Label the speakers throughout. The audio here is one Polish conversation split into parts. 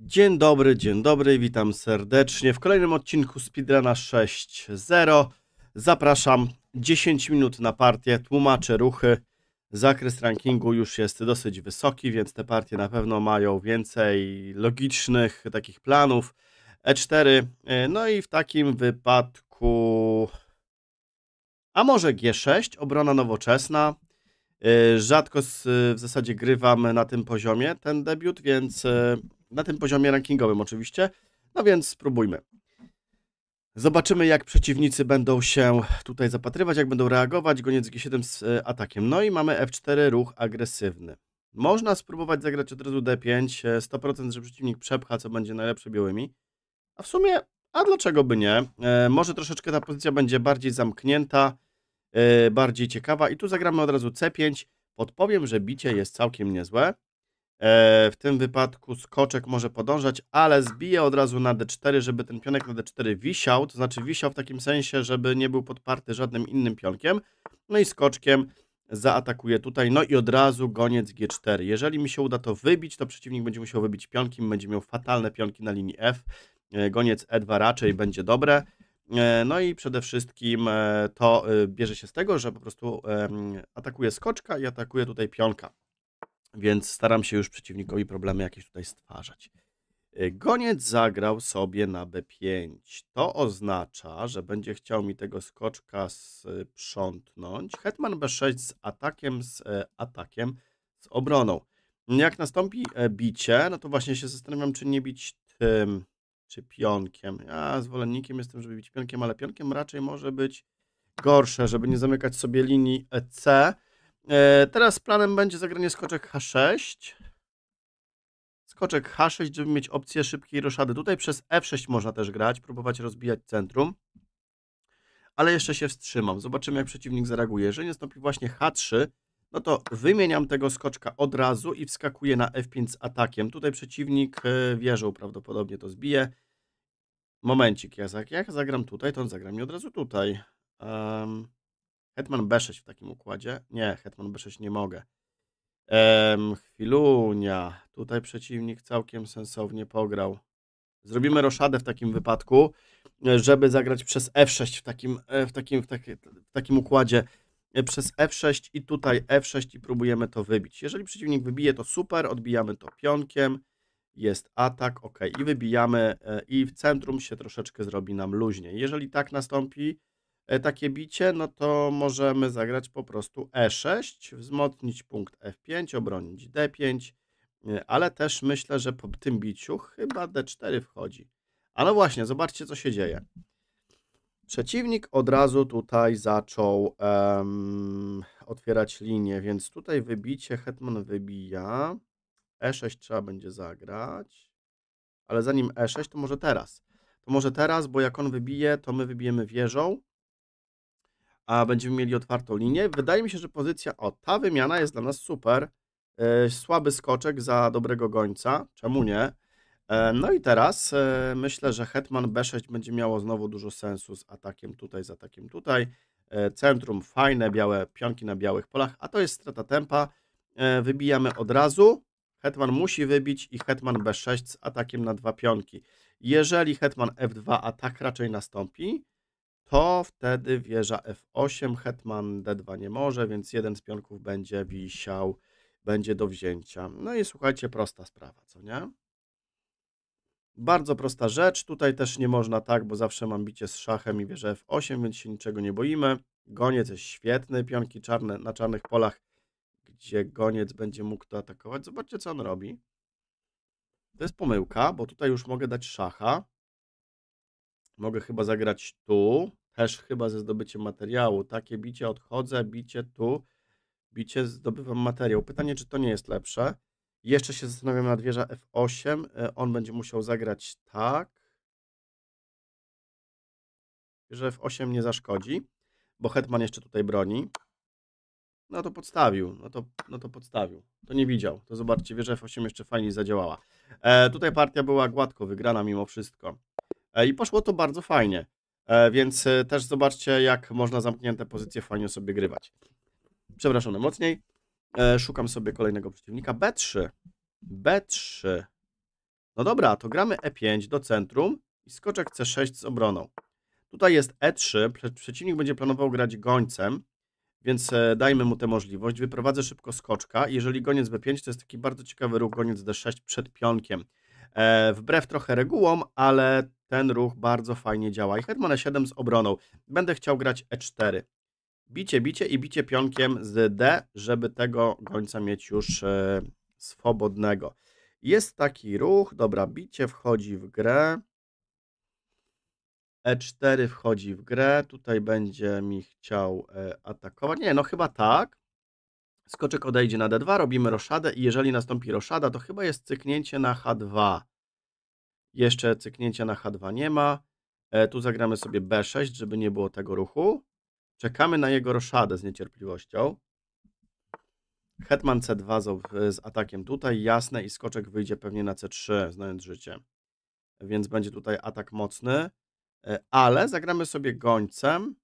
Speaker 1: Dzień dobry, dzień dobry, witam serdecznie w kolejnym odcinku Speedruna 6.0. Zapraszam, 10 minut na partię, tłumaczę ruchy. Zakres rankingu już jest dosyć wysoki, więc te partie na pewno mają więcej logicznych takich planów. E4, e, no i w takim wypadku... A może G6, obrona nowoczesna, e, Rzadko w zasadzie grywam na tym poziomie ten debiut, więc e, na tym poziomie rankingowym oczywiście. No więc spróbujmy. Zobaczymy, jak przeciwnicy będą się tutaj zapatrywać, jak będą reagować. Goniec G7 z e, atakiem. No i mamy F4, ruch agresywny. Można spróbować zagrać od razu D5. 100% e, że przeciwnik przepcha, co będzie najlepsze białymi. A w sumie, a dlaczego by nie? E, może troszeczkę ta pozycja będzie bardziej zamknięta, e, bardziej ciekawa. I tu zagramy od razu C5. Podpowiem, że bicie jest całkiem niezłe. E, w tym wypadku skoczek może podążać, ale zbije od razu na d4, żeby ten pionek na d4 wisiał, to znaczy wisiał w takim sensie, żeby nie był podparty żadnym innym pionkiem. No i skoczkiem zaatakuje tutaj, no i od razu goniec g4. Jeżeli mi się uda to wybić, to przeciwnik będzie musiał wybić pionkiem, będzie miał fatalne pionki na linii f. E, goniec e2 raczej będzie dobre. E, no i przede wszystkim to bierze się z tego, że po prostu atakuje skoczka i atakuje tutaj pionka. Więc staram się już przeciwnikowi problemy jakieś tutaj stwarzać. E, goniec zagrał sobie na b5. To oznacza, że będzie chciał mi tego skoczka sprzątnąć. E, Hetman b6 z atakiem, z e, atakiem, z obroną. Jak nastąpi bicie, no to właśnie się zastanawiam, czy nie bić tym, czy pionkiem. Ja zwolennikiem jestem, żeby bić pionkiem, ale pionkiem raczej może być gorsze, żeby nie zamykać sobie linii C, E, teraz planem będzie zagranie skoczek H6. Skoczek H6, żeby mieć opcję szybkiej roszady. Tutaj przez F6 można też grać, próbować rozbijać centrum. Ale jeszcze się wstrzymam. Zobaczymy, jak przeciwnik zareaguje. Jeżeli nastąpi właśnie H3, no to wymieniam tego skoczka od razu i wskakuję na F5 z atakiem. Tutaj przeciwnik e, wieżą prawdopodobnie to zbije. Momencik, ja, jak ja zagram tutaj, to on zagra mi od razu tutaj. Um, Hetman B6 w takim układzie. Nie, Hetman B6 nie mogę. Ehm, chwilunia. Tutaj przeciwnik całkiem sensownie pograł. Zrobimy roszadę w takim wypadku, e, żeby zagrać przez F6 w takim, e, w takim, w taki, w takim układzie. E, przez F6 i tutaj F6 i próbujemy to wybić. Jeżeli przeciwnik wybije, to super, odbijamy to pionkiem. Jest atak, ok. I wybijamy i w centrum się troszeczkę zrobi nam luźniej. Jeżeli tak nastąpi, E, takie bicie, no to możemy zagrać po prostu e6, wzmocnić punkt f5, obronić d5, e, ale też myślę, że po tym biciu chyba d4 wchodzi. Ale właśnie, zobaczcie co się dzieje. Przeciwnik od razu tutaj zaczął um, otwierać linię, więc tutaj wybicie hetman wybija. E6 trzeba będzie zagrać, ale zanim E6 to może teraz. To może teraz, bo jak on wybije, to my wybijemy wieżą, a będziemy mieli otwartą linię. Wydaje mi się, że pozycja, o, ta wymiana jest dla nas super. E, słaby skoczek za dobrego gońca, czemu nie? E, no i teraz e, myślę, że Hetman B6 będzie miało znowu dużo sensu z atakiem tutaj, z atakiem tutaj. Centrum, fajne białe pionki na białych polach, a to jest strata tempa. Wybijamy od razu. Hetman musi wybić i Hetman B6 z atakiem na dwa pionki. Jeżeli Hetman F2 atak raczej nastąpi, to wtedy wieża F8, hetman D2 nie może, więc jeden z pionków będzie wisiał, będzie do wzięcia. No i słuchajcie, prosta sprawa, co nie? Bardzo prosta rzecz, tutaj też nie można tak, bo zawsze mam bicie z szachem i wieża F8, więc się niczego nie boimy. Goniec jest świetny, pionki czarne na czarnych polach, gdzie goniec będzie mógł to atakować. Zobaczcie, co on robi. To jest pomyłka, bo tutaj już mogę dać szacha. Mogę chyba zagrać tu też chyba ze zdobyciem materiału. Takie bicie odchodzę, bicie tu, bicie zdobywam materiał. Pytanie, czy to nie jest lepsze? Jeszcze się zastanawiam nad wieża F8. E, on będzie musiał zagrać tak. Wieża F8 nie zaszkodzi, bo Hetman jeszcze tutaj broni. No to podstawił, no to, no to podstawił. To nie widział. To zobaczcie, wieża F8 jeszcze fajnie zadziałała. E, tutaj partia była gładko wygrana mimo wszystko. E, I poszło to bardzo fajnie. E, więc e, też zobaczcie, jak można zamknięte pozycje fajnie sobie grywać. Przepraszam mocniej. E, szukam sobie kolejnego przeciwnika. B3. B3. No dobra, to gramy E5 do centrum i skoczek C6 z obroną. Tutaj jest E3, przeciwnik będzie planował grać gońcem, więc dajmy mu tę możliwość. Wyprowadzę szybko skoczka. Jeżeli goniec B5, to jest taki bardzo ciekawy ruch, goniec D6 przed pionkiem. E, wbrew trochę regułom, ale ten ruch bardzo fajnie działa. I hetman e7 z obroną. Będę chciał grać e4. Bicie, bicie i bicie pionkiem z d, żeby tego gońca mieć już e, swobodnego. Jest taki ruch, dobra, bicie wchodzi w grę. E4 wchodzi w grę, tutaj będzie mi chciał e, atakować. Nie, no chyba tak. Skoczek odejdzie na d2, robimy roszadę i jeżeli nastąpi roszada, to chyba jest cyknięcie na h2. Jeszcze cyknięcia na h2 nie ma. E, tu zagramy sobie b6, żeby nie było tego ruchu. Czekamy na jego roszadę z niecierpliwością. Hetman c2 z, z atakiem tutaj, jasne i skoczek wyjdzie pewnie na c3, znając życie. Więc będzie tutaj atak mocny, e, ale zagramy sobie gońcem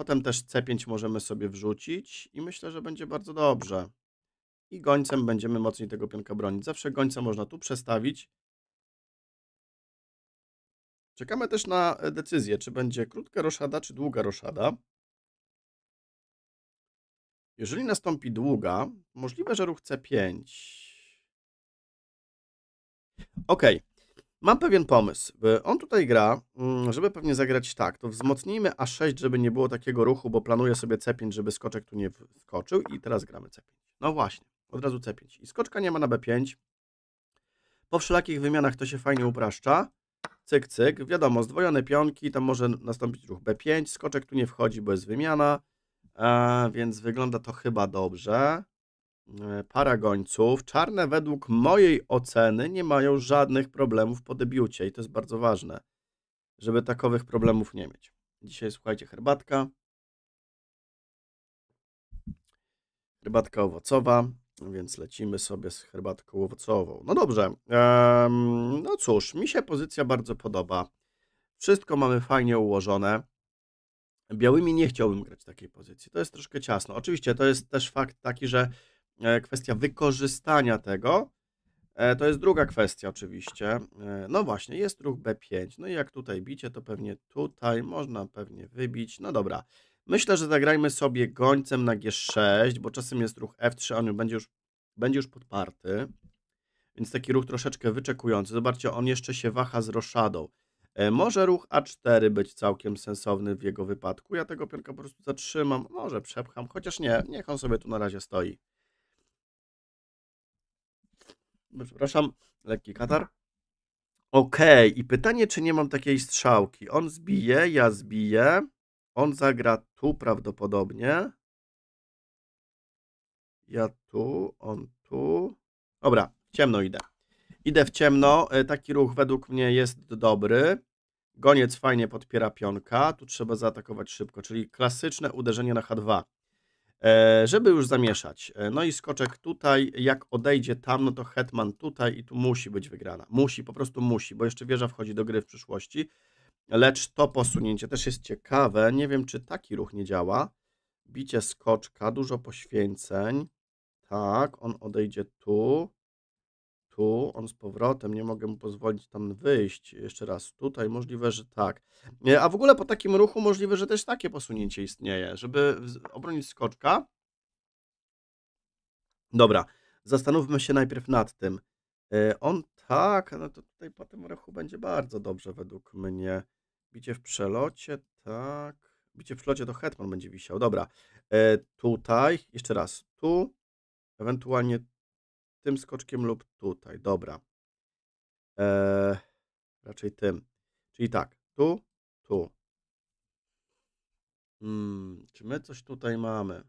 Speaker 1: Potem też C5 możemy sobie wrzucić i myślę, że będzie bardzo dobrze. I gońcem będziemy mocniej tego pionka bronić. Zawsze gońca można tu przestawić.
Speaker 2: Czekamy też na e, decyzję, czy będzie krótka roszada, czy długa roszada. Jeżeli nastąpi długa, możliwe, że ruch C5.
Speaker 1: Ok, Mam pewien pomysł. On tutaj gra, mm, żeby pewnie zagrać tak, to wzmocnijmy A6, żeby nie było takiego ruchu, bo planuję sobie C5, żeby skoczek tu nie wskoczył i teraz gramy C5. No właśnie, od razu C5. I skoczka nie ma na B5. Po wszelakich wymianach to się fajnie upraszcza. Cyk, cyk. Wiadomo, zdwojone pionki, tam może nastąpić ruch B5. Skoczek tu nie wchodzi, bo jest wymiana, e, więc wygląda to chyba dobrze. E, paragońców. Czarne według mojej oceny nie mają żadnych problemów po debiucie i to jest bardzo ważne, żeby takowych problemów nie mieć. Dzisiaj słuchajcie, herbatka. Herbatka owocowa, więc lecimy sobie z herbatką owocową. No dobrze,
Speaker 2: ehm,
Speaker 1: no cóż, mi się pozycja bardzo podoba. Wszystko mamy fajnie ułożone. Białymi nie chciałbym grać takiej pozycji. To jest troszkę ciasno. Oczywiście to jest też fakt taki, że E, kwestia wykorzystania tego. E, to jest druga kwestia oczywiście. E, no właśnie, jest ruch B5. No i jak tutaj bicie, to pewnie tutaj można pewnie wybić. No dobra. Myślę, że zagrajmy sobie gońcem na G6, bo czasem jest ruch F3, on będzie już, będzie już podparty. Więc taki ruch troszeczkę wyczekujący. Zobaczcie, on jeszcze się waha z roszadą. Może ruch A4 być całkiem sensowny w jego wypadku. Ja tego pionka po prostu zatrzymam. Może przepcham, chociaż nie. Niech on sobie tu na razie stoi przepraszam, lekki katar. Mhm. Okej, okay. i pytanie, czy nie mam takiej strzałki. On zbije, ja zbiję. On zagra tu prawdopodobnie. Ja tu, on tu. Dobra, w ciemno idę. Idę w ciemno. E, taki ruch według mnie jest dobry. Goniec fajnie podpiera pionka. Tu trzeba zaatakować szybko, czyli klasyczne uderzenie na H2. E, żeby już zamieszać. E, no i skoczek tutaj, jak odejdzie tam, no to hetman tutaj i tu musi być wygrana. Musi, po prostu musi, bo jeszcze wieża wchodzi do gry w przyszłości. Lecz to posunięcie też jest ciekawe. Nie wiem, czy taki ruch nie działa. Bicie skoczka, dużo poświęceń. Tak, on odejdzie tu tu, on z powrotem, nie mogę mu pozwolić tam wyjść. Jeszcze raz tutaj, możliwe, że tak. E, a w ogóle po takim ruchu możliwe, że też takie posunięcie istnieje, żeby obronić skoczka. Dobra, zastanówmy się najpierw nad tym. E, on tak, no to tutaj po tym ruchu będzie bardzo dobrze według mnie. Bicie w przelocie, tak. Bicie w przelocie to hetman będzie wisiał. Dobra, e, tutaj, jeszcze raz, tu, ewentualnie tym skoczkiem lub tutaj. Dobra. Eee, raczej tym. Czyli tak, tu, tu. Hmm, czy my coś tutaj mamy?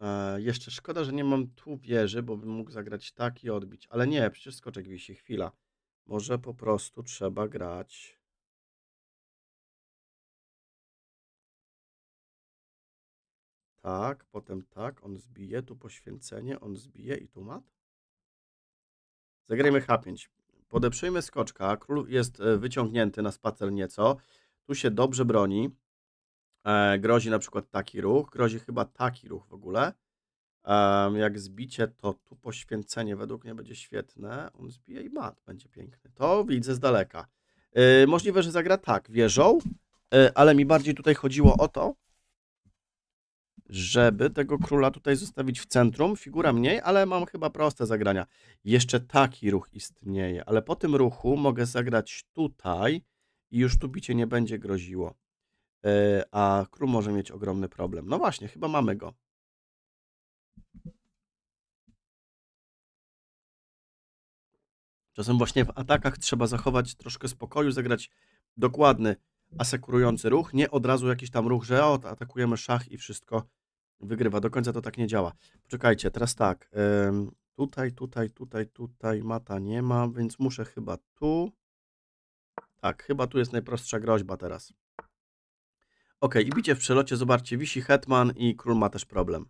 Speaker 1: Eee, jeszcze szkoda, że nie mam tu wieży, bo bym mógł zagrać tak i odbić. Ale nie, przecież skoczek wisi.
Speaker 2: Chwila. Może po prostu trzeba grać Tak, potem tak, on zbije, tu poświęcenie, on zbije i tu mat. Zagrajmy
Speaker 1: H5. Podeprzyjmy skoczka, król jest e, wyciągnięty na spacer nieco, tu się dobrze broni, e, grozi na przykład taki ruch, grozi chyba taki ruch w ogóle. jak zbicie, to tu poświęcenie według mnie będzie świetne, on zbije i mat, będzie piękny. To widzę z daleka. E, możliwe, że zagra tak, wieżą, ale mi bardziej tutaj chodziło o to, żeby tego króla tutaj zostawić w centrum, figura mniej, ale mam chyba proste zagrania. Jeszcze taki ruch istnieje, ale po tym ruchu mogę zagrać tutaj i już tu bicie nie będzie groziło.
Speaker 2: E, a król może mieć ogromny problem. No właśnie, chyba mamy go.
Speaker 1: Czasem właśnie w atakach trzeba zachować troszkę spokoju, zagrać dokładny asekurujący ruch, nie od razu jakiś tam ruch, że o, atakujemy szach i wszystko wygrywa. Do końca to tak nie działa. Poczekajcie, teraz tak. tutaj, tutaj, tutaj, tutaj mata nie ma, więc muszę chyba tu. Tak, chyba tu jest najprostsza groźba teraz. Ok, i bicie w przelocie, zobaczcie, wisi Hetman i król ma też problem.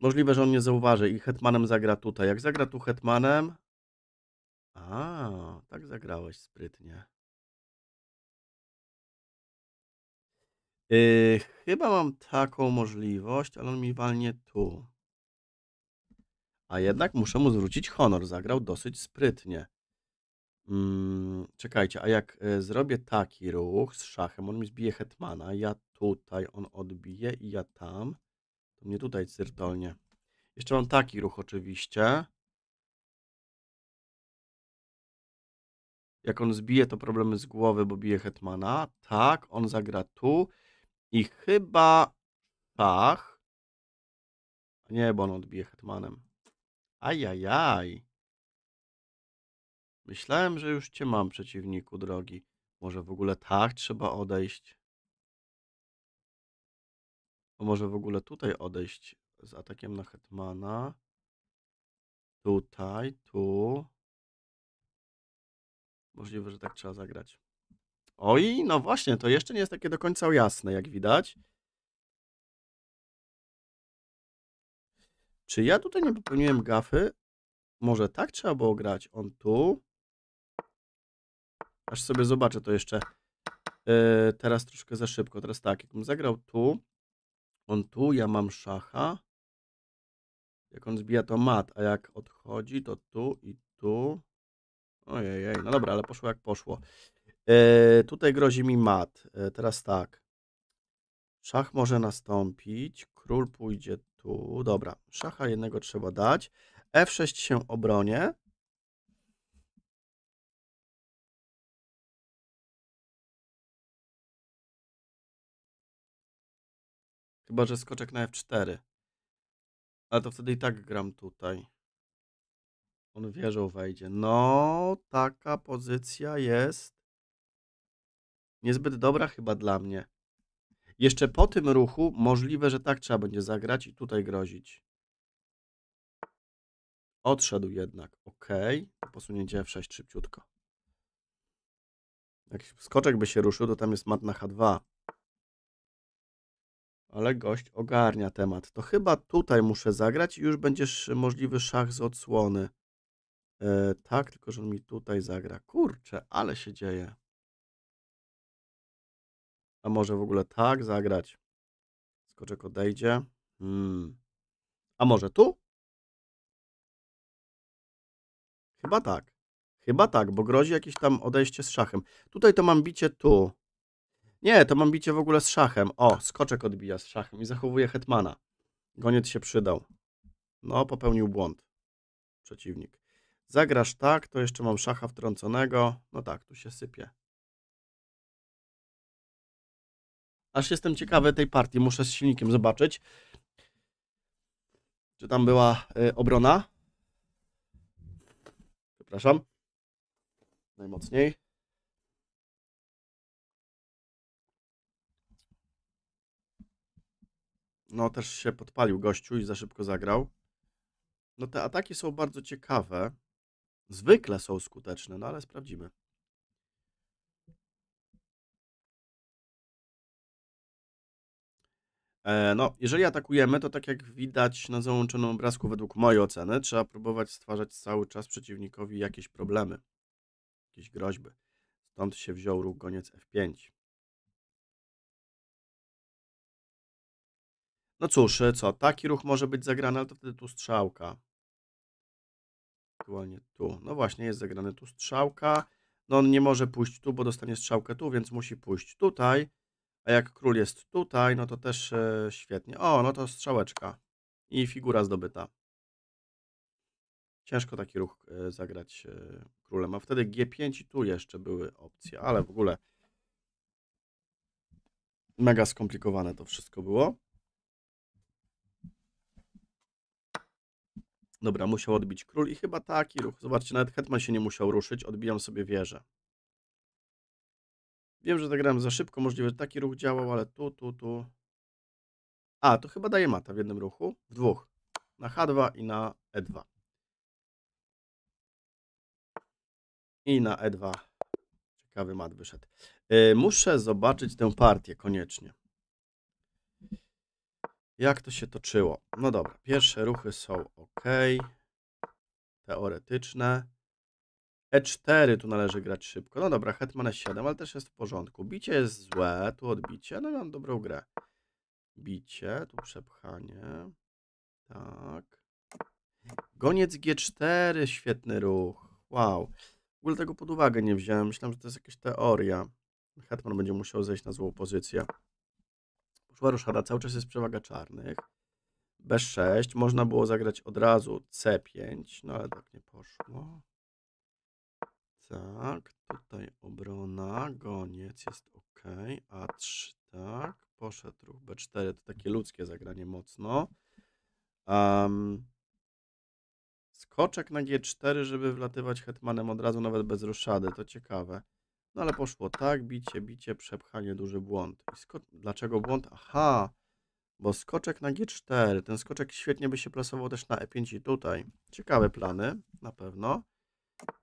Speaker 1: Możliwe, że on nie zauważy i Hetmanem zagra tutaj. Jak zagra tu Hetmanem...
Speaker 2: A, tak zagrałeś sprytnie. Yy, chyba mam taką możliwość,
Speaker 1: ale on mi walnie tu. A jednak muszę mu zwrócić honor. Zagrał dosyć sprytnie. Mm, czekajcie, a jak y, zrobię taki ruch z szachem, on mi zbije hetmana, ja tutaj, on odbije i ja tam, to mnie tutaj cyrtolnie. Jeszcze mam taki ruch oczywiście. Jak on zbije, to problemy z głowy, bo bije hetmana. Tak, on zagra tu. I chyba Szach. Nie, bo on odbije hetmanem. Ajajaj. Myślałem, że już cię mam, przeciwniku drogi. Może w ogóle tak trzeba odejść. Bo może w ogóle tutaj odejść z atakiem na hetmana. Tutaj, tu. Możliwe, że tak trzeba zagrać. Oj, no właśnie, to jeszcze nie jest takie do końca jasne, jak widać. Czy ja tutaj nie popełniłem gafy? Może tak trzeba było grać. On tu. Aż sobie zobaczę to jeszcze. Yy, teraz troszkę za szybko. Teraz tak, jakbym zagrał tu, on tu, ja mam szacha. Jak on zbija, to mat, a jak odchodzi, to tu i tu. Ojej, no dobra, ale poszło jak poszło. E, tutaj grozi mi mat. E, teraz tak. Szach może nastąpić. Król pójdzie tu. Dobra, szacha jednego trzeba dać. F6 się obronie.
Speaker 2: Chyba, że skoczek na F4. Ale to wtedy i tak gram tutaj.
Speaker 1: On wieżą wejdzie. No, taka pozycja jest Niezbyt dobra chyba dla mnie. Jeszcze po tym ruchu możliwe, że tak trzeba będzie zagrać i tutaj grozić. Odszedł jednak. Ok. Posunięcie F6 szybciutko. Jak skoczek by się ruszył, to tam jest mat na H2. Ale gość ogarnia temat. To chyba tutaj muszę zagrać i już będziesz możliwy szach z odsłony. Yy, tak, tylko że on mi tutaj zagra. Kurczę, ale się dzieje.
Speaker 2: A może w ogóle tak zagrać? Skoczek odejdzie. Hmm. A może tu?
Speaker 1: Chyba tak. Chyba tak, bo grozi jakieś tam odejście z szachem. Tutaj to mam bicie tu. Nie, to mam bicie w ogóle z szachem. O, skoczek odbija z szachem i zachowuje hetmana. Goniec się przydał. No, popełnił błąd. Przeciwnik. Zagrasz tak, to jeszcze mam szacha wtrąconego. No tak, tu się sypie. Aż jestem ciekawy tej partii, muszę z silnikiem zobaczyć. Czy tam była y, obrona?
Speaker 2: Przepraszam. Najmocniej. No, też
Speaker 1: się podpalił gościu i za szybko zagrał. No, te ataki są bardzo ciekawe.
Speaker 2: Zwykle są skuteczne, no ale sprawdzimy. E, no, jeżeli
Speaker 1: atakujemy, to tak jak widać na załączonym obrazku, według mojej oceny, trzeba próbować stwarzać cały czas
Speaker 2: przeciwnikowi jakieś problemy, jakieś groźby. Stąd się wziął ruch goniec F5. No cóż, e, co, taki ruch może być zagrany, ale to wtedy tu strzałka. Aktualnie
Speaker 1: tu. No właśnie, jest zagrany tu strzałka. No on nie może pójść tu, bo dostanie strzałkę tu, więc musi pójść tutaj. A jak król jest tutaj, no to też e, świetnie. O, no to strzałeczka i figura zdobyta. Ciężko taki ruch e, zagrać e, królem. A wtedy G5 i tu jeszcze były opcje, ale w ogóle mega skomplikowane to wszystko było. Dobra, musiał odbić król i chyba taki ruch. Zobaczcie, nawet hetman się nie musiał ruszyć, odbijam sobie wieżę. Wiem, że zagrałem za szybko, możliwe, że taki ruch działał, ale tu, tu, tu. A, to chyba daje mata w jednym ruchu, w dwóch. Na H2 i na E2. I na E2. Ciekawy mat wyszedł. Yy, muszę zobaczyć tę partię koniecznie. Jak to się toczyło? No dobra, pierwsze ruchy są ok. Teoretyczne. E4, tu należy grać szybko. No dobra, hetman E7, ale też jest w porządku. Bicie jest złe, tu odbicie, no mam no, dobrą grę. Bicie, tu przepchanie. Tak. Goniec G4, świetny ruch. Wow. W ogóle tego pod uwagę nie wziąłem. Myślałem, że to jest jakaś teoria. Hetman będzie musiał zejść na złą pozycję. Poszła ruszada, cały czas jest przewaga czarnych. B6, można było zagrać od razu C5, no ale tak nie poszło tak. Tutaj obrona, goniec jest ok. A3, tak. Poszedł ruch B4, to takie ludzkie zagranie mocno. Um, skoczek na G4, żeby wlatywać hetmanem od razu, nawet bez ruszady, to ciekawe. No ale poszło tak, bicie, bicie, przepchanie, duży błąd. Dlaczego błąd? Aha, bo skoczek na G4, ten skoczek świetnie by się plasował też na E5 i tutaj. Ciekawe plany, na pewno.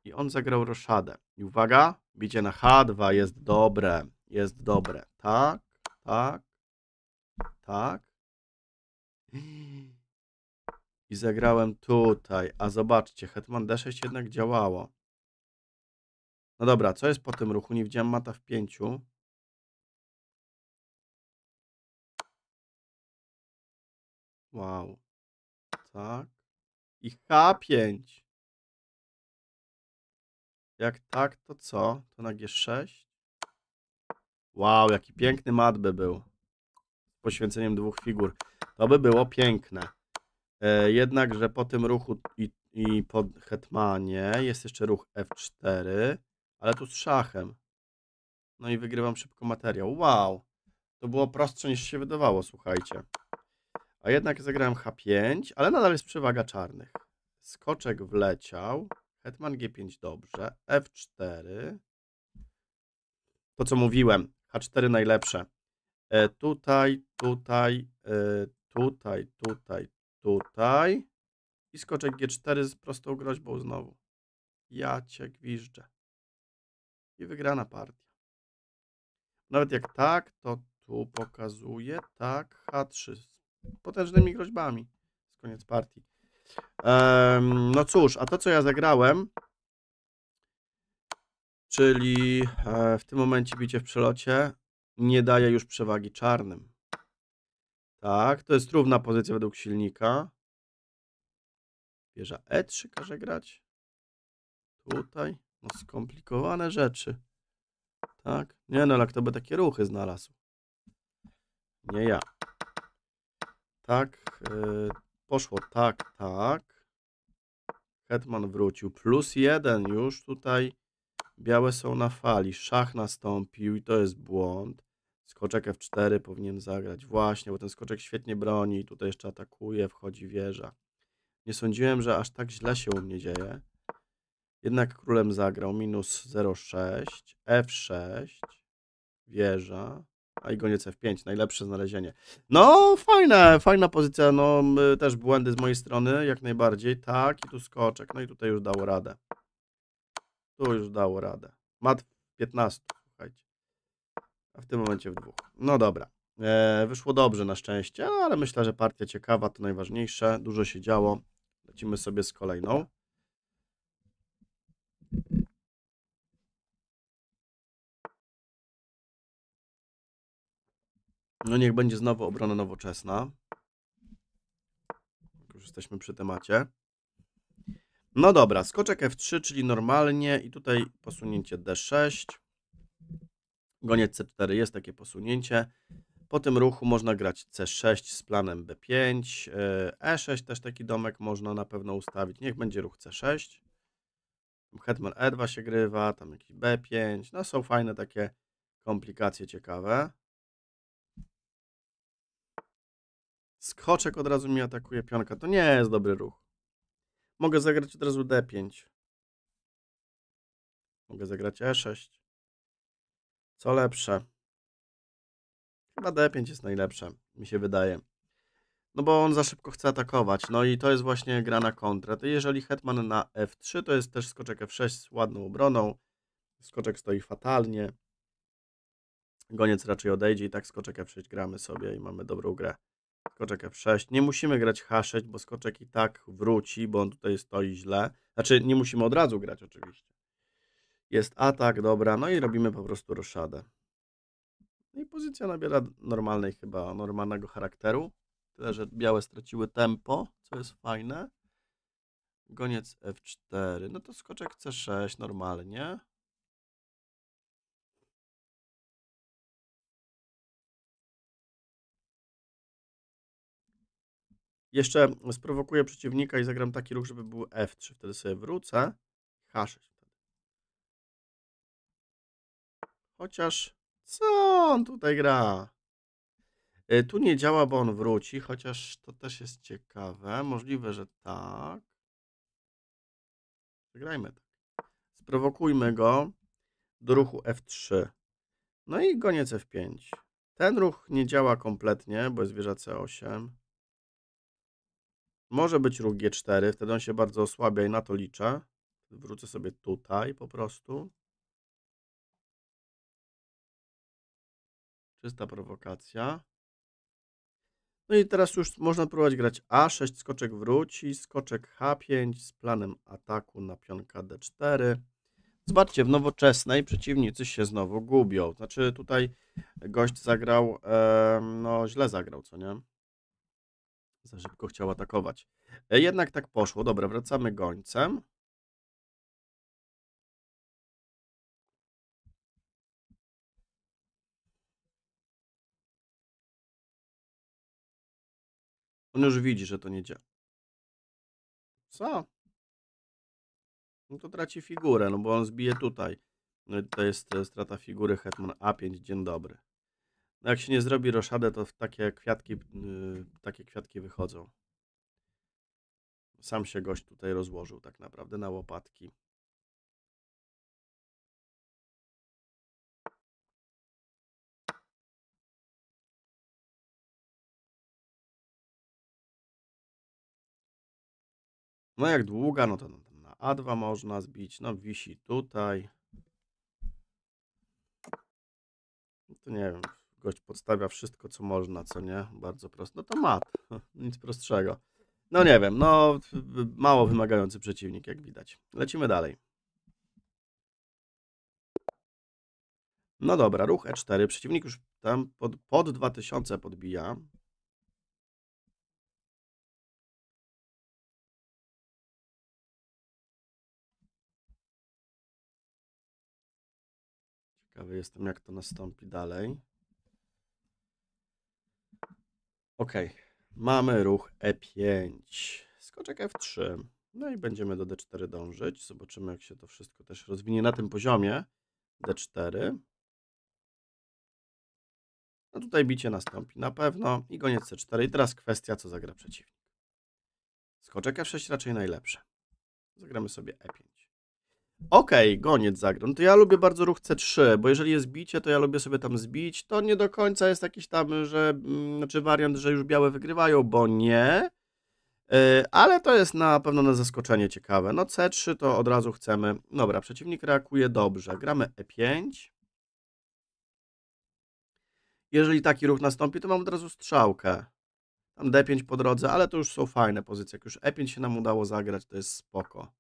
Speaker 1: I on zagrał roszadę. I uwaga, bicie na H2 jest dobre. Jest dobre. Tak, tak, tak. I zagrałem tutaj. A zobaczcie, Hetman D6
Speaker 2: jednak działało. No dobra, co jest po tym ruchu? Nie widziałem mata w pięciu. Wow. Tak. I H5. Jak tak, to co? To na G6?
Speaker 1: Wow, jaki piękny matby był. Z poświęceniem dwóch figur. To by było piękne. E, jednakże po tym ruchu i, i po hetmanie jest jeszcze ruch F4, ale tu z szachem. No i wygrywam szybko materiał. Wow! To było prostsze niż się wydawało, słuchajcie. A jednak zagrałem H5, ale nadal jest przewaga czarnych. Skoczek wleciał. Hetman G5, dobrze. F4. To, co mówiłem. H4 najlepsze. E, tutaj, tutaj, e, tutaj, tutaj, tutaj. I skoczek G4 z prostą groźbą znowu. Ja cię gwiżdżę. I wygrana partia. Nawet jak tak, to tu pokazuje tak H3 z potężnymi groźbami. Z koniec partii. Um, no cóż, a to co ja zagrałem, czyli e, w tym momencie bicie w przelocie, nie daje już przewagi czarnym. Tak, to jest równa pozycja według silnika. Wieża E3 każe grać. Tutaj, no skomplikowane rzeczy. Tak, nie no, ale kto by takie ruchy znalazł? Nie ja. Tak, yy, poszło tak, tak. Hetman wrócił. Plus jeden już tutaj. Białe są na fali. Szach nastąpił i to jest błąd. Skoczek F4 powinien zagrać. Właśnie, bo ten skoczek świetnie broni i tutaj jeszcze atakuje, wchodzi wieża. Nie sądziłem, że aż tak źle się u mnie dzieje. Jednak królem zagrał minus 0,6, F6, wieża, Igonie F5, najlepsze znalezienie. No, fajne, fajna pozycja, no też błędy z mojej strony, jak najbardziej. Tak, i tu skoczek, no i tutaj już dało radę. Tu już dało radę. Mat 15, słuchajcie. A w tym momencie w dwóch. No dobra. E, wyszło dobrze na szczęście, ale myślę, że partia ciekawa, to najważniejsze. Dużo się działo. Lecimy sobie z kolejną.
Speaker 2: No niech będzie znowu obrona nowoczesna.
Speaker 1: Już jesteśmy przy temacie. No dobra, skoczek F3, czyli normalnie i tutaj posunięcie D6. Goniec C4 jest takie posunięcie. Po tym ruchu można grać C6 z planem B5. E6 e też taki domek można na pewno ustawić. Niech będzie ruch C6. Hetman E2 się grywa, tam jakiś B5. No są fajne takie komplikacje ciekawe. Skoczek od razu mi atakuje pionka. To nie jest dobry ruch. Mogę zagrać od razu D5. Mogę zagrać E6. Co lepsze? Chyba D5 jest najlepsze, mi się wydaje. No bo on za szybko chce atakować. No i to jest właśnie gra na kontrę. To jeżeli hetman na F3, to jest też skoczek F6 z ładną obroną. Skoczek stoi fatalnie. Goniec raczej odejdzie i tak skoczek F6 gramy sobie i mamy dobrą grę. Skoczek F6. Nie musimy grać H6, bo skoczek i tak wróci, bo on tutaj stoi źle. Znaczy, nie musimy od razu grać oczywiście. Jest atak, dobra, no i robimy po prostu roszadę. No I pozycja nabiera normalnej chyba, normalnego charakteru. Tyle, że białe straciły tempo, co jest fajne. Goniec F4, no
Speaker 2: to skoczek C6 normalnie. Jeszcze sprowokuję przeciwnika i zagram taki ruch, żeby był F3. Wtedy sobie wrócę.
Speaker 1: H6. Chociaż co on tutaj gra? Y, tu nie działa, bo on wróci, chociaż to też jest ciekawe. Możliwe, że tak. Zagrajmy tak. Sprowokujmy go do ruchu F3. No i goniec F5. Ten ruch nie działa kompletnie, bo jest wieża C8. Może być róg G4, wtedy on się bardzo osłabia i na to liczę. Wrócę sobie tutaj po prostu. Czysta prowokacja.
Speaker 2: No i teraz już można
Speaker 1: próbować grać A6, skoczek wróci, skoczek H5 z planem ataku na pionka D4. Zobaczcie, w nowoczesnej przeciwnicy się znowu gubią. Znaczy tutaj gość zagrał, e, no źle zagrał, co nie?
Speaker 2: Za szybko chciał atakować. E, jednak tak poszło. Dobra, wracamy gońcem. On już widzi, że to nie działa. Co?
Speaker 1: No to traci figurę, no bo on zbije tutaj. No i to jest e, strata figury Hetman A5. Dzień dobry. No, jak się nie zrobi roszadę, to takie kwiatki, y, takie kwiatki
Speaker 2: wychodzą. Sam się gość tutaj rozłożył tak naprawdę na łopatki. No jak długa, no to na A2 można
Speaker 1: zbić, no wisi tutaj. No to nie wiem, gość podstawia wszystko, co można, co nie? Bardzo prosto. No to mat, nic prostszego. No nie wiem, no mało wymagający przeciwnik, jak widać. Lecimy dalej. No dobra, ruch
Speaker 2: E4. Przeciwnik już tam pod, pod 2000 podbija. Ciekawy jestem, jak to nastąpi
Speaker 1: dalej. Ok, mamy ruch E5, skoczek F3, no i będziemy do D4 dążyć. Zobaczymy, jak się to wszystko też rozwinie na tym poziomie. D4. No tutaj bicie nastąpi na pewno i goniec C4. I teraz kwestia, co zagra przeciwnik. Skoczek F6 raczej najlepsze. Zagramy sobie E5. Okej, okay, goniec zagrał. No to ja lubię bardzo ruch C3, bo jeżeli jest bicie, to ja lubię sobie tam zbić. To nie do końca jest jakiś tam, że, mm, znaczy wariant, że już białe wygrywają, bo nie. E, ale to jest na pewno na zaskoczenie ciekawe. No C3 to od razu chcemy. Dobra, przeciwnik reakuje dobrze. Gramy E5. Jeżeli taki ruch nastąpi, to mam od razu strzałkę. Tam D5 po drodze, ale to już są fajne pozycje. Jak już E5 się nam udało zagrać, to jest spoko.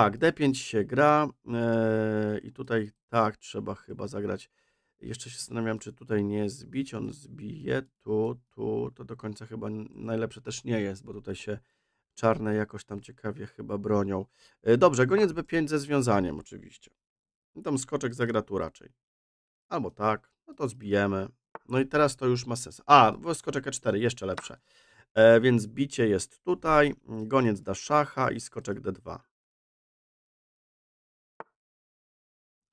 Speaker 1: Tak, D5 się gra e, i tutaj tak trzeba chyba zagrać. Jeszcze się zastanawiam, czy tutaj nie zbić. On zbije tu, tu. To do końca chyba najlepsze też nie jest, bo tutaj się czarne jakoś tam ciekawie chyba bronią. E, dobrze, goniec B5 ze związaniem oczywiście. I no tam skoczek zagra tu raczej. Albo tak, no to zbijemy. No i teraz to już ma sens. A, skoczek E4, jeszcze lepsze. E, więc bicie jest tutaj, goniec da szacha i skoczek D2.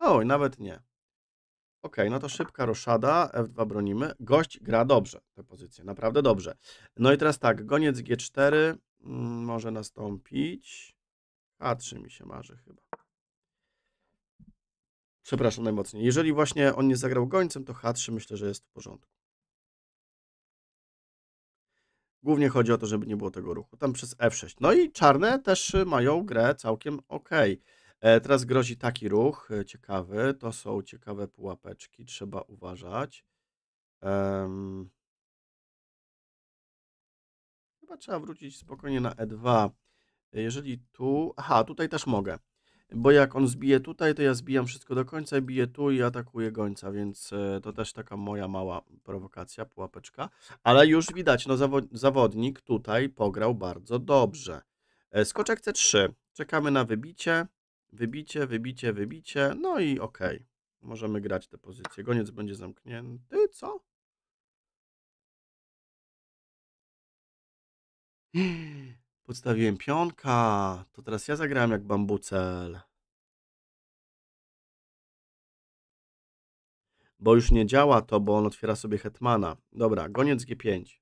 Speaker 1: Oj, nawet nie. Ok, no to szybka roszada, F2 bronimy. Gość gra dobrze tę pozycję, naprawdę dobrze. No i teraz tak, goniec G4 mm, może nastąpić. A3 mi się marzy chyba. Przepraszam najmocniej. Jeżeli właśnie on nie zagrał gońcem, to H3 myślę, że jest w porządku. Głównie chodzi o to, żeby nie było tego ruchu. Tam przez F6. No i czarne też mają grę całkiem ok. E, teraz grozi taki ruch e, ciekawy. To są ciekawe pułapeczki, trzeba uważać. Um, chyba trzeba wrócić spokojnie na E2. Jeżeli tu... Aha, tutaj też mogę. Bo jak on zbije tutaj, to ja zbijam wszystko do końca, biję tu i atakuję gońca, więc e, to też taka moja mała prowokacja, pułapeczka. Ale już widać, no zawodnik tutaj pograł bardzo dobrze. Skoczek C3. Czekamy na wybicie. Wybicie, wybicie, wybicie. No i ok. Możemy grać te pozycje. Goniec będzie zamknięty. Co?
Speaker 2: Podstawiłem pionka. To teraz ja zagrałem jak bambucel. Bo
Speaker 1: już nie działa to, bo on otwiera sobie hetmana. Dobra, goniec G5.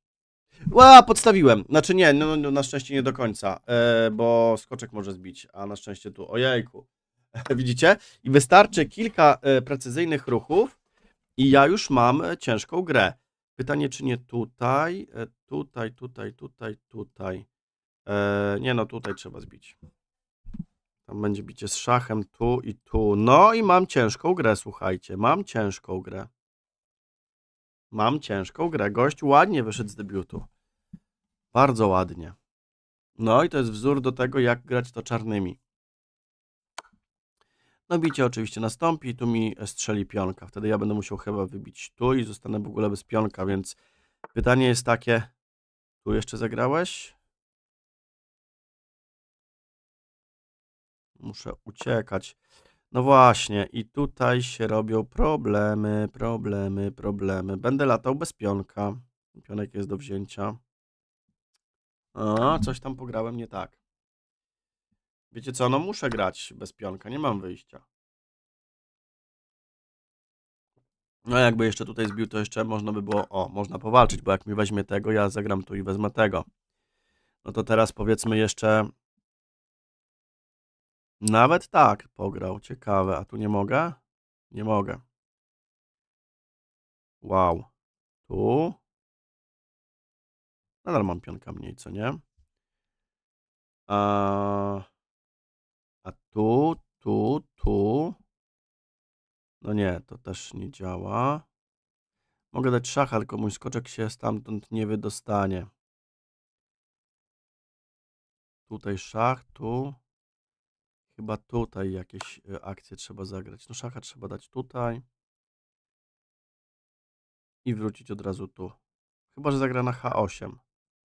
Speaker 1: Ła, podstawiłem. Znaczy nie, no, no, na szczęście nie do końca, e, bo skoczek może zbić, a na szczęście tu, ojejku. Widzicie? I wystarczy kilka e, precyzyjnych ruchów i ja już mam ciężką grę. Pytanie, czy nie tutaj, e, tutaj, tutaj, tutaj, tutaj. E, nie no, tutaj trzeba zbić. Tam będzie bicie z szachem tu i tu. No i mam ciężką grę, słuchajcie. Mam ciężką grę. Mam ciężką grę. Gość ładnie wyszedł z debiutu. Bardzo ładnie. No i to jest wzór do tego, jak grać to czarnymi. No bicie oczywiście nastąpi, tu mi strzeli pionka. Wtedy ja będę musiał chyba
Speaker 2: wybić tu i zostanę w ogóle bez pionka, więc pytanie jest takie, tu jeszcze zagrałeś?
Speaker 1: Muszę uciekać. No właśnie, i tutaj się robią problemy, problemy, problemy. Będę latał bez pionka. Pionek jest do wzięcia. A, coś tam pograłem nie tak. Wiecie co, no muszę grać bez pionka, nie mam wyjścia. No jakby jeszcze tutaj zbił, to jeszcze można by było, o, można powalczyć, bo jak mi weźmie tego, ja zagram tu i wezmę tego. No to teraz powiedzmy jeszcze
Speaker 2: nawet tak pograł. Ciekawe. A tu nie mogę? Nie mogę. Wow. Tu. Nadal mam pionka mniej, co nie? A,
Speaker 1: a tu, tu, tu. No nie, to też nie działa. Mogę dać szacha, tylko mój skoczek się stamtąd nie wydostanie. Tutaj szach, tu. Chyba tutaj jakieś e, akcje trzeba zagrać. No szacha trzeba dać tutaj. I wrócić od razu tu. Chyba, że zagra na H8.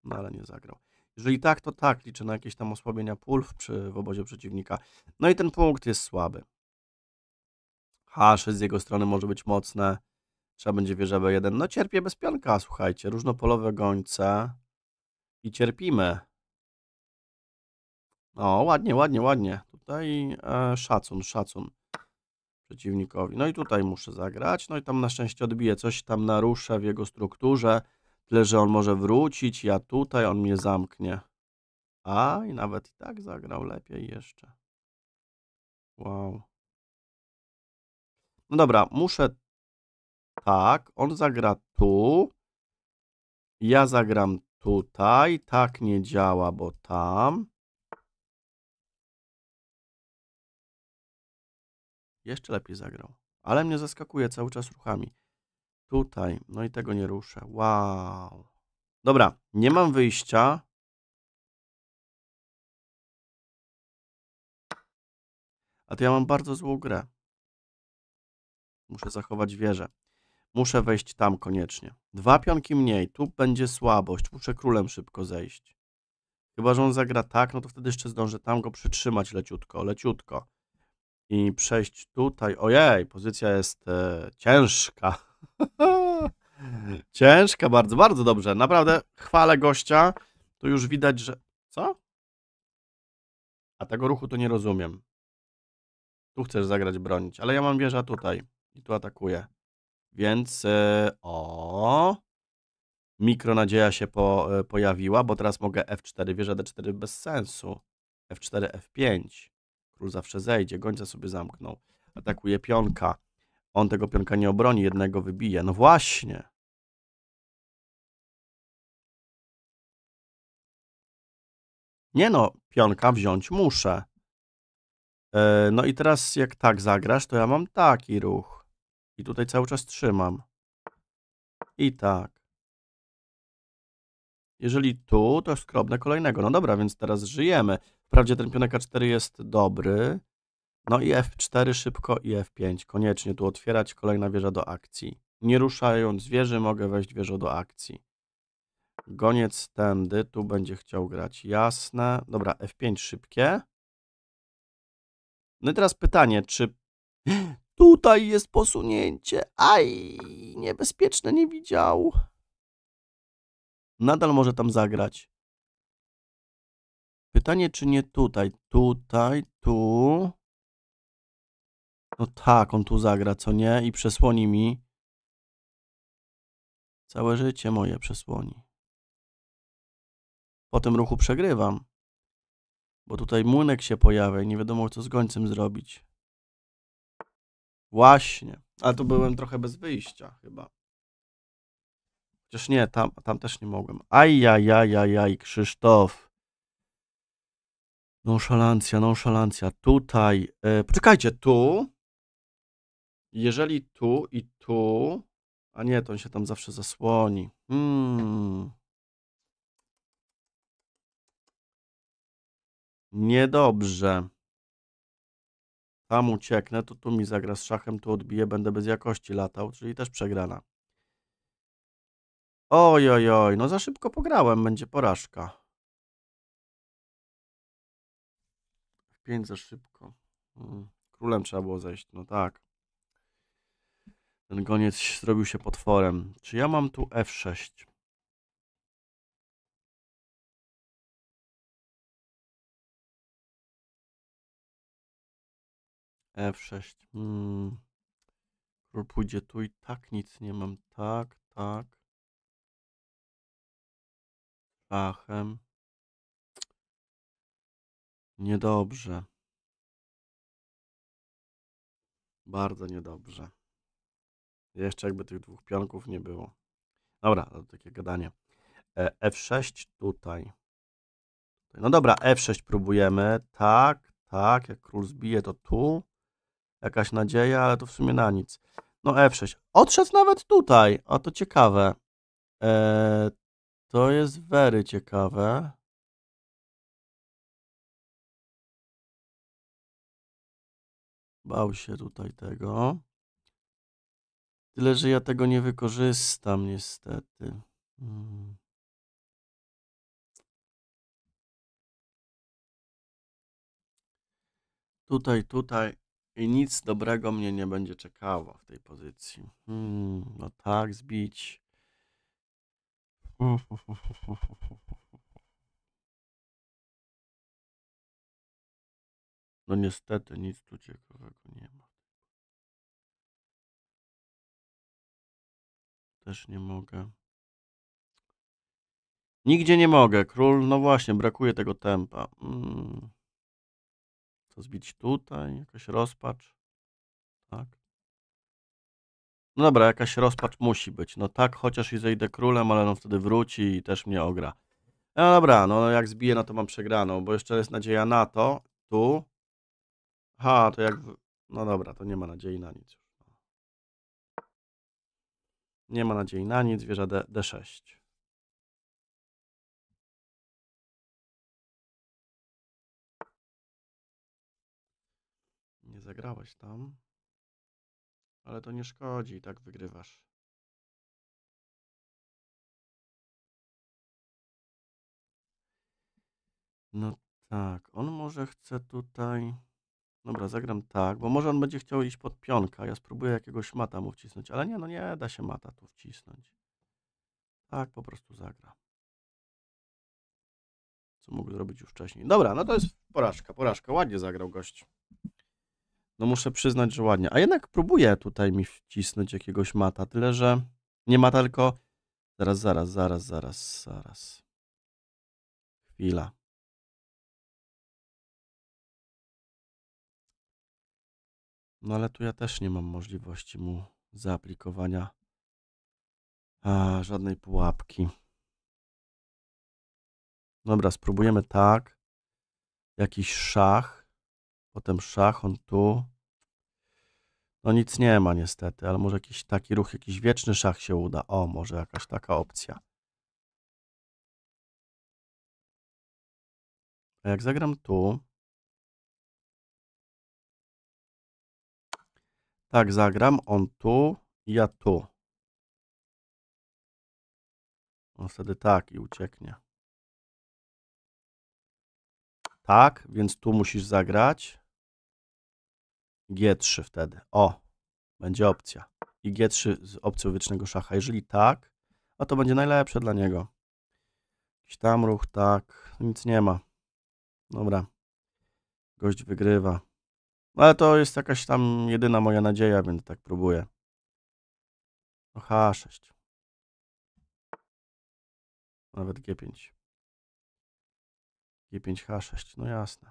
Speaker 1: No ale nie zagrał. Jeżeli tak, to tak. Liczę na jakieś tam osłabienia pulw przy, w obozie przeciwnika. No i ten punkt jest słaby. H6 z jego strony może być mocne. Trzeba będzie wieża B1. No cierpie bez pionka, słuchajcie. Różnopolowe gońce. I cierpimy. No ładnie, ładnie, ładnie tutaj e, szacun, szacun przeciwnikowi. No i tutaj muszę zagrać, no i tam na szczęście odbiję, coś tam naruszę w jego strukturze, tyle, że on może wrócić, ja tutaj, on mnie zamknie. A, i nawet i tak zagrał lepiej jeszcze.
Speaker 2: Wow. No dobra, muszę tak, on zagra tu, ja zagram tutaj,
Speaker 1: tak nie działa, bo tam. Jeszcze lepiej zagrał. Ale mnie zaskakuje cały czas ruchami.
Speaker 2: Tutaj. No i tego nie ruszę. Wow. Dobra, nie mam wyjścia. A to ja mam bardzo złą grę. Muszę zachować wieżę.
Speaker 1: Muszę wejść tam koniecznie. Dwa pionki mniej. Tu będzie słabość. Muszę królem szybko zejść. Chyba, że on zagra tak, no to wtedy jeszcze zdążę tam go przytrzymać leciutko, leciutko i przejść tutaj. Ojej, pozycja jest e, ciężka. ciężka, bardzo, bardzo dobrze. Naprawdę chwalę gościa. Tu już widać, że... Co? A tego ruchu to nie rozumiem. Tu chcesz zagrać bronić, ale ja mam wieża tutaj i tu atakuję. Więc e, o mikro nadzieja się po, e, pojawiła, bo teraz mogę F4, wieża D4 bez sensu. F4, F5. Król zawsze zejdzie, gońca sobie zamknął. Atakuje pionka. On tego pionka nie obroni, jednego
Speaker 2: wybije. No właśnie. Nie no, pionka wziąć muszę.
Speaker 1: E, no i teraz jak tak zagrasz, to ja mam taki ruch. I tutaj cały czas trzymam. I tak. Jeżeli tu, to skrobne kolejnego. No dobra, więc teraz żyjemy. Wprawdzie ten pionek A4 jest dobry. No i F4 szybko i F5. Koniecznie tu otwierać kolejna wieża do akcji. Nie ruszając wieży mogę wejść wieżą do akcji. Goniec tędy, tu będzie chciał grać. Jasne. Dobra, F5 szybkie. No i teraz pytanie, czy tutaj jest posunięcie? Aj,
Speaker 2: niebezpieczne, nie widział.
Speaker 1: Nadal może tam zagrać. Pytanie, czy nie tutaj? Tutaj, tu.
Speaker 2: No tak, on tu zagra, co nie? I przesłoni mi. Całe życie moje przesłoni. Po tym ruchu przegrywam. Bo tutaj młynek się pojawia i nie wiadomo, co z gońcem
Speaker 1: zrobić. Właśnie. A tu byłem trochę bez wyjścia chyba. Chociaż nie, tam, tam też nie mogłem. Ajajajajaj, Krzysztof. Nonszalancja, nonszalancja. Tutaj, e, poczekajcie, tu, jeżeli tu i tu, a nie, to on się tam zawsze zasłoni. Hmm. Niedobrze. Tam ucieknę, to tu mi zagra z szachem, tu odbiję, będę bez jakości latał, czyli też przegrana.
Speaker 2: Oj, oj, oj, no za szybko pograłem, będzie porażka. 5 za szybko. Mm,
Speaker 1: królem trzeba było zejść, no tak.
Speaker 2: Ten goniec zrobił się potworem. Czy ja mam tu F6? F6. Hmm. Król pójdzie tu i tak nic nie mam. Tak, tak. Fachem. Niedobrze. Bardzo niedobrze. Jeszcze jakby
Speaker 1: tych dwóch pionków nie było. Dobra, to takie gadanie. E, F6 tutaj. No dobra, F6 próbujemy. Tak, tak, jak król zbije to tu. Jakaś nadzieja, ale to w sumie na nic. No F6. Odszedł nawet
Speaker 2: tutaj. Oto to ciekawe. Eee, to jest very ciekawe. Bał się tutaj tego. Tyle, że ja tego nie wykorzystam, niestety. Hmm. Tutaj,
Speaker 1: tutaj i nic dobrego mnie nie będzie czekało w tej pozycji.
Speaker 2: Hmm, no tak, zbić. Uf, uf, uf, No niestety nic tu ciekawego nie ma. Też nie mogę. Nigdzie nie mogę,
Speaker 1: król. No właśnie, brakuje tego tempa. Hmm. Co zbić tutaj? Jakaś rozpacz? Tak. No dobra, jakaś rozpacz musi być. No tak, chociaż i zejdę królem, ale on no wtedy wróci i też mnie ogra. No dobra, no jak zbiję, no to mam przegraną, bo jeszcze jest nadzieja na to. Tu. Ha, to jak... No dobra, to nie ma nadziei na nic.
Speaker 2: No. Nie ma nadziei na nic, wieża D, D6. Nie zagrałeś tam. Ale to nie szkodzi, i tak wygrywasz. No tak, on może chce tutaj...
Speaker 1: Dobra, zagram tak, bo może on będzie chciał iść pod pionka. Ja spróbuję jakiegoś mata mu wcisnąć, ale nie, no nie da się mata tu wcisnąć. Tak, po prostu zagra. Co mógł zrobić już wcześniej. Dobra, no to jest porażka, porażka. Ładnie zagrał gość. No muszę przyznać, że ładnie. A jednak próbuję tutaj mi wcisnąć jakiegoś mata, tyle
Speaker 2: że nie mata, tylko... Zaraz, zaraz, zaraz, zaraz, zaraz. Chwila. No ale tu ja też nie mam możliwości mu zaaplikowania
Speaker 1: A, żadnej pułapki. Dobra, spróbujemy tak. Jakiś szach. Potem szach, on tu. No nic nie ma niestety, ale może jakiś taki ruch, jakiś
Speaker 2: wieczny szach się uda. O, może jakaś taka opcja. A jak zagram tu, Tak zagram, on tu, ja tu. On wtedy tak i ucieknie. Tak, więc tu musisz zagrać.
Speaker 1: G3 wtedy. O, będzie opcja. I G3 z opcją wiecznego szacha. Jeżeli tak, a to będzie najlepsze dla niego. Jakiś tam ruch, tak. No nic nie ma. Dobra. Gość wygrywa.
Speaker 2: Ale to jest jakaś tam jedyna moja nadzieja, więc tak próbuję. No H6. Nawet G5. G5H6, no jasne.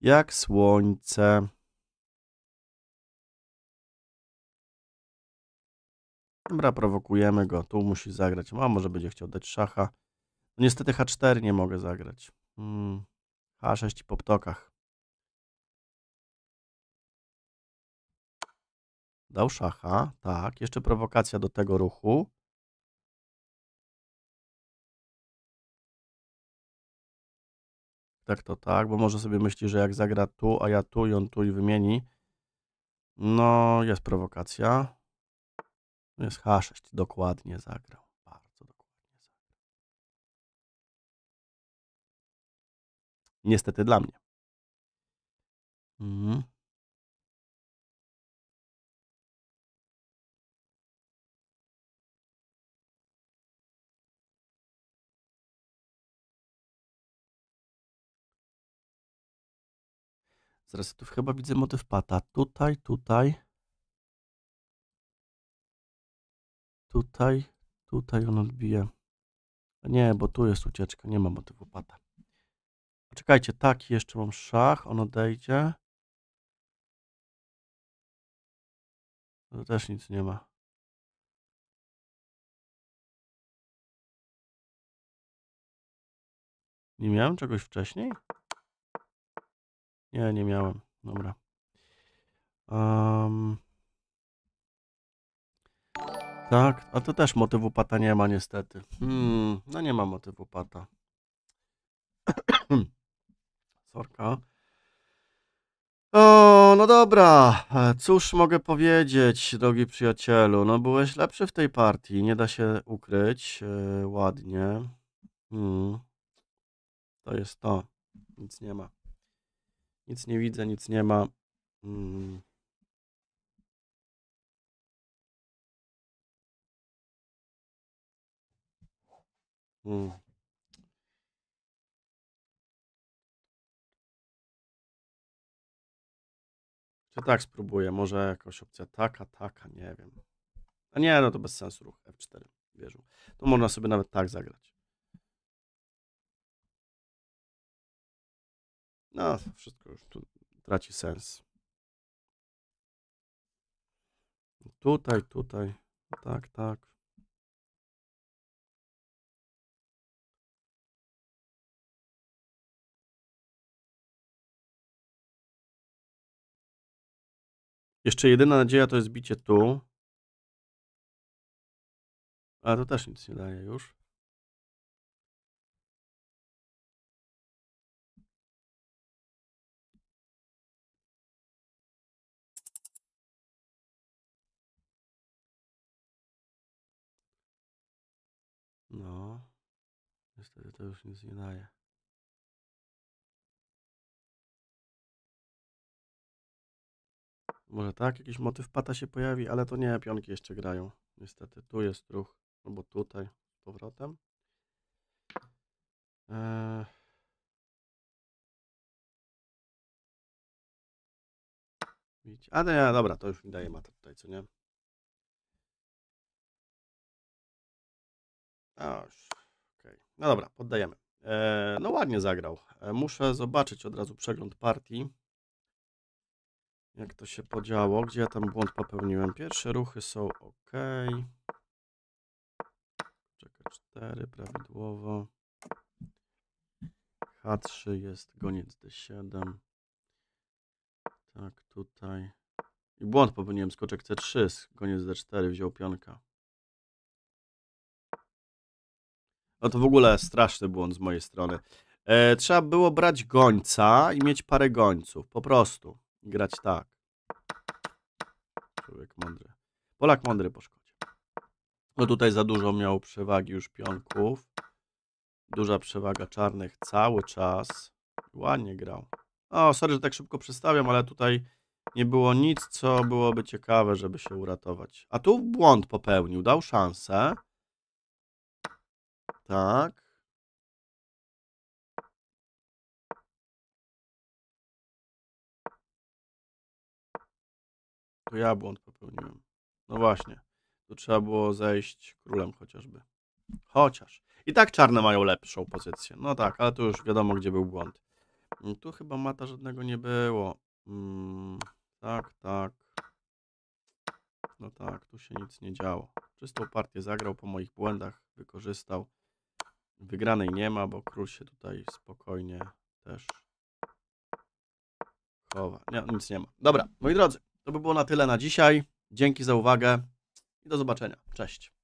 Speaker 2: Jak słońce. Dobra, prowokujemy go. Tu musi zagrać. A może będzie chciał dać szacha. No niestety H4 nie mogę zagrać. Hmm. H6 i po ptokach. Dał szacha, tak. Jeszcze prowokacja do tego ruchu. Tak to tak, bo może sobie myśli,
Speaker 1: że jak zagra tu, a ja tu i on tu i wymieni. No, jest prowokacja.
Speaker 2: Jest H6, dokładnie zagrał. Niestety dla mnie. Mhm. Z resetów chyba widzę motyw pata. Tutaj, tutaj. Tutaj, tutaj on odbije. Nie, bo tu jest ucieczka, nie ma motywu pata.
Speaker 1: Czekajcie, taki jeszcze mam szach,
Speaker 2: on odejdzie. To też nic nie ma. Nie miałem czegoś wcześniej? Nie, nie miałem. Dobra. Um,
Speaker 1: tak, a to też motywu pata nie ma niestety. Hmm, no nie ma motywu pata. Hmm. Sorka. O, no dobra. E, cóż mogę powiedzieć, drogi przyjacielu? No byłeś lepszy w tej partii, nie da się ukryć. E, ładnie. Hmm. To jest to. Nic nie ma.
Speaker 2: Nic nie widzę, nic nie ma. Hmm. Hmm. To no tak spróbuję, może jakaś opcja taka, taka, nie wiem.
Speaker 1: A nie, no to bez sensu ruch F4 wieżą. To można sobie nawet tak zagrać.
Speaker 2: No, wszystko już tu traci sens. Tutaj, tutaj, tak, tak. Jeszcze jedyna nadzieja to jest bicie tu. A to też nic nie daje już. No, niestety to już nic nie daje. Może tak, jakiś motyw pata się pojawi,
Speaker 1: ale to nie, pionki jeszcze grają. Niestety, tu jest ruch, albo no tutaj, z powrotem.
Speaker 2: Eee... A nie, dobra, to już mi daje mata tutaj, co nie? A
Speaker 1: okay. No dobra, poddajemy. Eee, no ładnie zagrał. Eee, muszę zobaczyć od razu przegląd partii jak to się podziało, gdzie ja tam błąd popełniłem. Pierwsze ruchy są ok. Czekaj, 4 prawidłowo. H3 jest goniec D7. Tak, tutaj. I błąd popełniłem, skoczek C3, goniec D4, wziął pionka. No to w ogóle straszny błąd z mojej strony. E, trzeba było brać gońca i mieć parę gońców, po prostu grać tak. Człowiek mądry. Polak mądry po szkodzie. No tutaj za dużo miał przewagi już pionków. Duża przewaga czarnych cały czas. Ładnie grał. O, sorry, że tak szybko przestawiam, ale tutaj nie było nic, co byłoby ciekawe, żeby się
Speaker 2: uratować. A tu błąd popełnił, dał szansę. Tak. To ja błąd popełniłem.
Speaker 1: No właśnie. Tu trzeba było zejść królem chociażby. Chociaż. I tak czarne mają lepszą pozycję. No tak, ale tu już wiadomo, gdzie był błąd. Mm, tu chyba mata żadnego nie było. Mm, tak, tak. No tak, tu się nic nie działo. Czystą partię zagrał, po moich błędach wykorzystał. Wygranej nie ma, bo król się tutaj spokojnie też chowa. Nie, nic nie ma. Dobra, moi drodzy, to by było na tyle na dzisiaj. Dzięki za uwagę i do zobaczenia. Cześć.